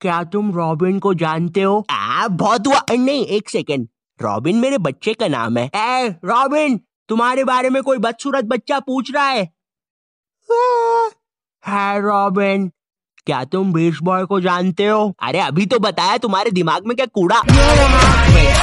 क्या तुम रॉबिन को जानते हो आ, बहुत हुआ नहीं एक सेकेंड रॉबिन मेरे बच्चे का नाम है ए, रॉबिन तुम्हारे बारे में कोई बदसूरत बच्चा पूछ रहा है है रॉबिन क्या तुम बीच बॉय को जानते हो अरे अभी तो बताया तुम्हारे दिमाग में क्या कूड़ा